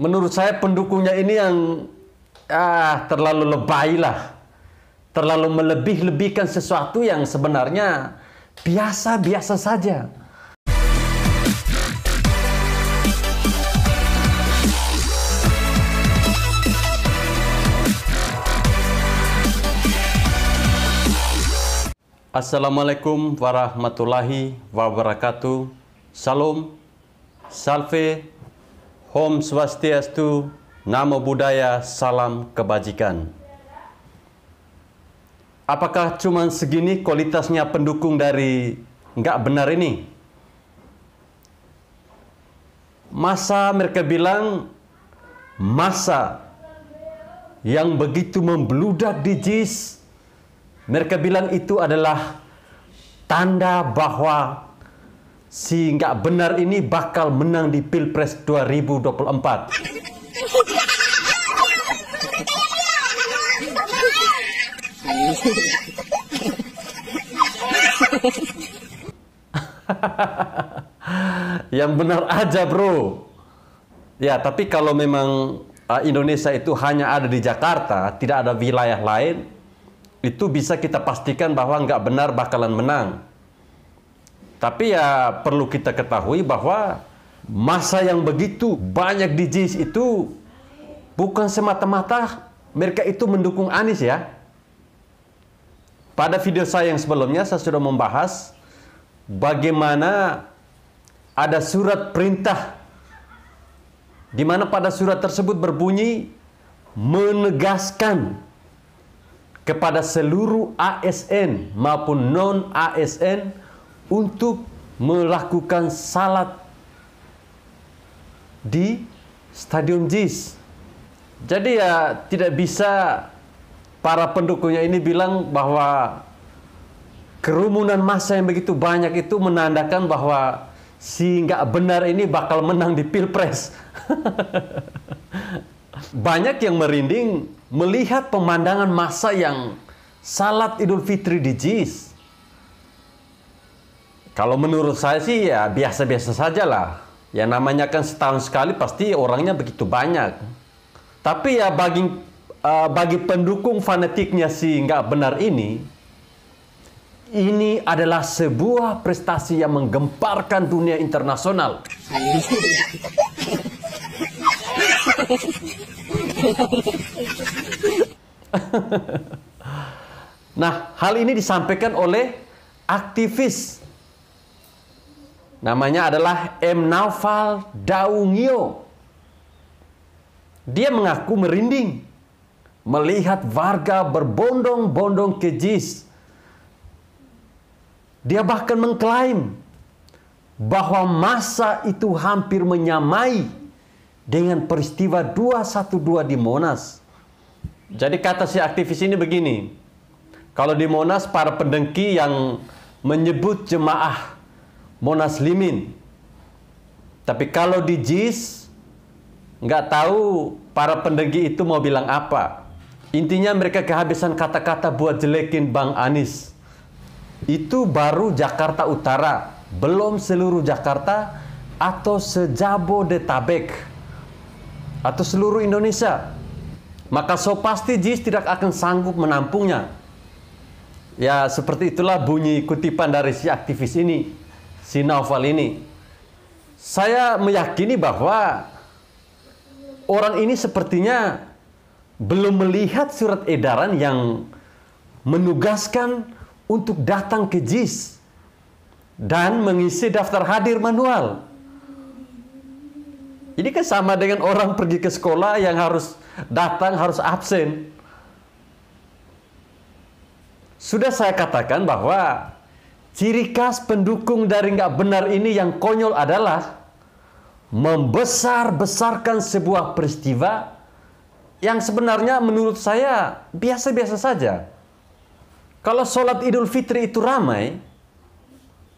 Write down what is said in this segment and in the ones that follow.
menurut saya pendukungnya ini yang ah terlalu lebay lah. Terlalu melebih-lebihkan sesuatu yang sebenarnya biasa-biasa saja. Assalamualaikum warahmatullahi wabarakatuh. Salam, salve, Om Swastiastu, Namo Buddhaya, Salam Kebajikan. Apakah cuma segini kualitasnya pendukung dari nggak benar ini? Masa mereka bilang, masa yang begitu membeludak di JIS, mereka bilang itu adalah tanda bahwa si nggak benar ini bakal menang di Pilpres 2024. Yang benar aja bro. Ya tapi kalau memang uh, Indonesia itu hanya ada di Jakarta, tidak ada wilayah lain, itu bisa kita pastikan bahwa nggak benar bakalan menang. Tapi ya perlu kita ketahui bahwa masa yang begitu banyak di JIS itu bukan semata-mata mereka itu mendukung Anies ya. Pada video saya yang sebelumnya saya sudah membahas bagaimana ada surat perintah di mana pada surat tersebut berbunyi menegaskan kepada seluruh ASN maupun non ASN untuk melakukan salat di Stadium JIS. Jadi ya tidak bisa para pendukungnya ini bilang bahwa kerumunan massa yang begitu banyak itu menandakan bahwa si nggak benar ini bakal menang di pilpres. banyak yang merinding melihat pemandangan massa yang salat Idul Fitri di JIS kalau menurut saya sih ya biasa-biasa saja lah. Ya namanya kan setahun sekali pasti orangnya begitu banyak. Tapi ya bagi uh, bagi pendukung fanatiknya sih nggak benar ini, ini adalah sebuah prestasi yang menggemparkan dunia internasional. nah, hal ini disampaikan oleh aktivis Namanya adalah M. Naufal Daungio. Dia mengaku merinding melihat warga berbondong-bondong ke JIS. Dia bahkan mengklaim bahwa masa itu hampir menyamai dengan peristiwa 212 di Monas. Jadi kata si aktivis ini begini, kalau di Monas para pendengki yang menyebut jemaah monaslimin. Tapi kalau di JIS, nggak tahu para pendegi itu mau bilang apa. Intinya mereka kehabisan kata-kata buat jelekin Bang Anies. Itu baru Jakarta Utara, belum seluruh Jakarta atau sejabo detabek atau seluruh Indonesia. Maka so pasti JIS tidak akan sanggup menampungnya. Ya, seperti itulah bunyi kutipan dari si aktivis ini si Naufal ini. Saya meyakini bahwa orang ini sepertinya belum melihat surat edaran yang menugaskan untuk datang ke JIS dan mengisi daftar hadir manual. Ini kan sama dengan orang pergi ke sekolah yang harus datang, harus absen. Sudah saya katakan bahwa Ciri khas pendukung dari nggak benar ini yang konyol adalah membesar-besarkan sebuah peristiwa yang sebenarnya menurut saya biasa-biasa saja. Kalau sholat Idul Fitri itu ramai,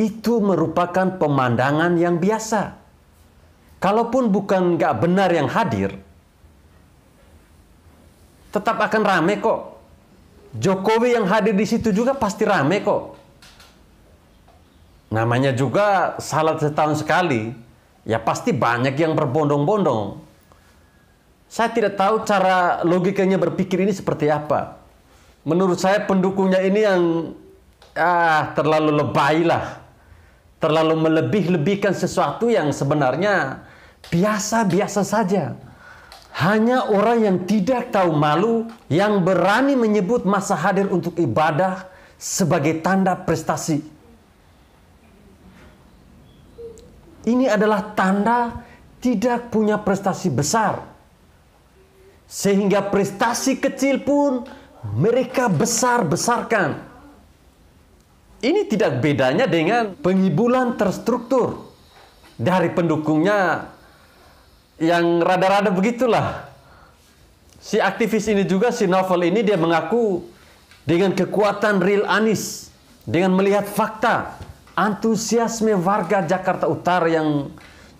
itu merupakan pemandangan yang biasa. Kalaupun bukan nggak benar yang hadir, tetap akan ramai kok. Jokowi yang hadir di situ juga pasti ramai kok namanya juga salat setahun sekali, ya pasti banyak yang berbondong-bondong. Saya tidak tahu cara logikanya berpikir ini seperti apa. Menurut saya pendukungnya ini yang ah terlalu lebay lah. Terlalu melebih-lebihkan sesuatu yang sebenarnya biasa-biasa saja. Hanya orang yang tidak tahu malu yang berani menyebut masa hadir untuk ibadah sebagai tanda prestasi. ini adalah tanda tidak punya prestasi besar. Sehingga prestasi kecil pun mereka besar-besarkan. Ini tidak bedanya dengan penghibulan terstruktur dari pendukungnya yang rada-rada begitulah. Si aktivis ini juga, si novel ini dia mengaku dengan kekuatan real Anis, dengan melihat fakta, antusiasme warga Jakarta Utara yang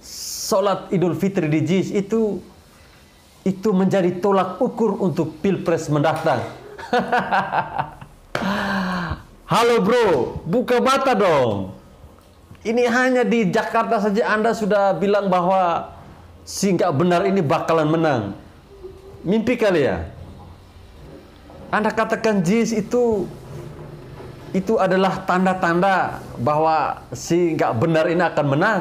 sholat Idul Fitri di JIS itu itu menjadi tolak ukur untuk pilpres mendatang. Halo bro, buka mata dong. Ini hanya di Jakarta saja Anda sudah bilang bahwa singkat benar ini bakalan menang. Mimpi kali ya? Anda katakan JIS itu itu adalah tanda-tanda bahwa si nggak benar ini akan menang.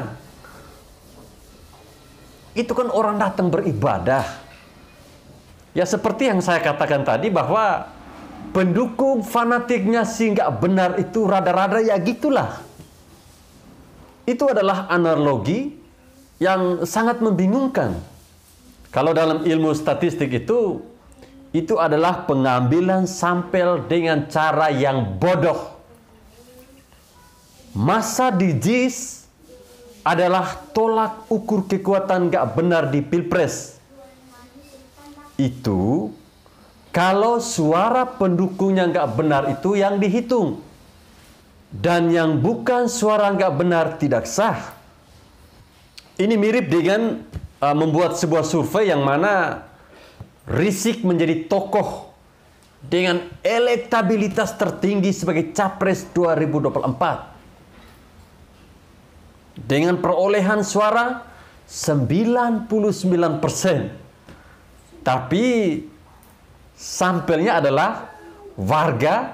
Itu kan orang datang beribadah. Ya seperti yang saya katakan tadi bahwa pendukung fanatiknya si nggak benar itu rada-rada ya gitulah. Itu adalah analogi yang sangat membingungkan. Kalau dalam ilmu statistik itu itu adalah pengambilan sampel dengan cara yang bodoh. Masa di JIS adalah tolak ukur kekuatan gak benar di Pilpres. Itu kalau suara pendukungnya gak benar itu yang dihitung. Dan yang bukan suara gak benar tidak sah. Ini mirip dengan uh, membuat sebuah survei yang mana Rizik menjadi tokoh dengan elektabilitas tertinggi sebagai capres 2024. Dengan perolehan suara 99 persen. Tapi sampelnya adalah warga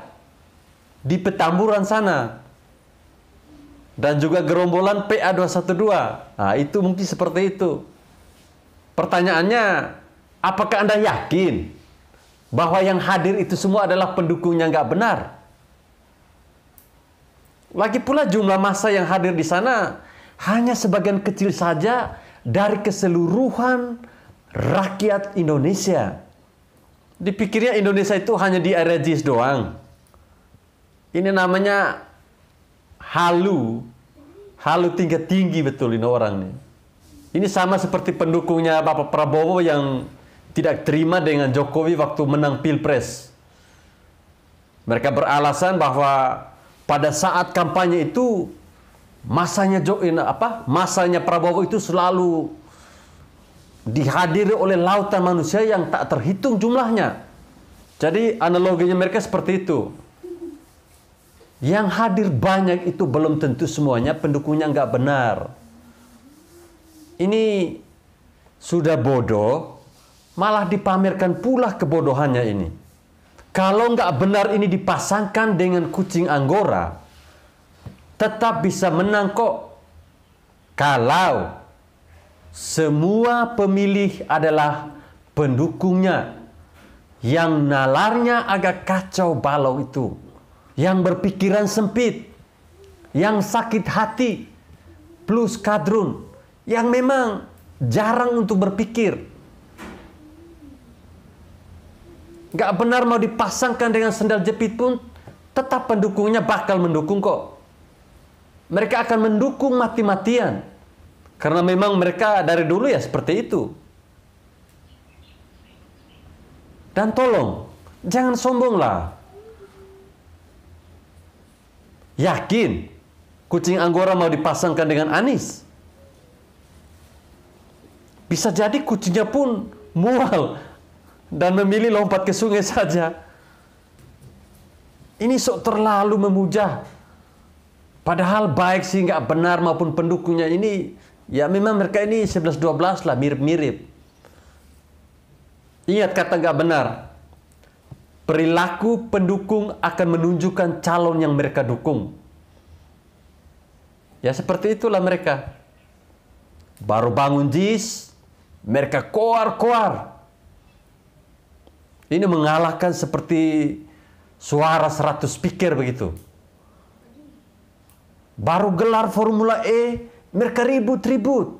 di Petamburan sana. Dan juga gerombolan PA212. Nah, itu mungkin seperti itu. Pertanyaannya, Apakah Anda yakin bahwa yang hadir itu semua adalah pendukungnya nggak benar? Lagi pula jumlah masa yang hadir di sana hanya sebagian kecil saja dari keseluruhan rakyat Indonesia. Dipikirnya Indonesia itu hanya di area JIS doang. Ini namanya halu. Halu tingkat tinggi betul ini orang nih. Ini sama seperti pendukungnya Bapak Prabowo yang tidak terima dengan Jokowi waktu menang Pilpres. Mereka beralasan bahwa pada saat kampanye itu masanya Jokowi eh, apa? Masanya Prabowo itu selalu dihadiri oleh lautan manusia yang tak terhitung jumlahnya. Jadi analoginya mereka seperti itu. Yang hadir banyak itu belum tentu semuanya pendukungnya nggak benar. Ini sudah bodoh, malah dipamerkan pula kebodohannya ini. Kalau nggak benar ini dipasangkan dengan kucing anggora, tetap bisa menang kok. Kalau semua pemilih adalah pendukungnya yang nalarnya agak kacau balau itu, yang berpikiran sempit, yang sakit hati, plus kadrun, yang memang jarang untuk berpikir, nggak benar mau dipasangkan dengan sendal jepit pun tetap pendukungnya bakal mendukung kok. Mereka akan mendukung mati-matian. Karena memang mereka dari dulu ya seperti itu. Dan tolong, jangan sombonglah. Yakin kucing Anggora mau dipasangkan dengan Anis? Bisa jadi kucingnya pun mual dan memilih lompat ke sungai saja. Ini sok terlalu memuja. Padahal baik sih nggak benar maupun pendukungnya ini ya memang mereka ini 11-12 lah mirip-mirip. Ingat kata nggak benar. Perilaku pendukung akan menunjukkan calon yang mereka dukung. Ya seperti itulah mereka. Baru bangun jis, mereka koar-koar ini mengalahkan seperti suara 100 speaker begitu. Baru gelar Formula E, mereka ribut-ribut.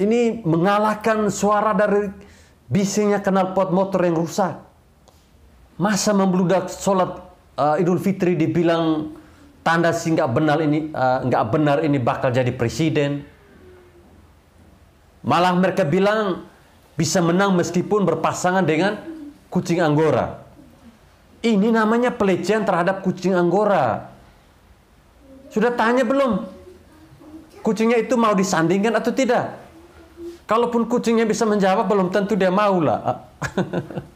Ini mengalahkan suara dari bisingnya pot motor yang rusak. Masa membludak sholat uh, Idul Fitri dibilang tanda singgah nggak benar ini uh, nggak benar ini bakal jadi presiden. Malah mereka bilang bisa menang meskipun berpasangan dengan kucing anggora. Ini namanya pelecehan terhadap kucing anggora. Sudah tanya belum? Kucingnya itu mau disandingkan atau tidak? Kalaupun kucingnya bisa menjawab, belum tentu dia mau lah.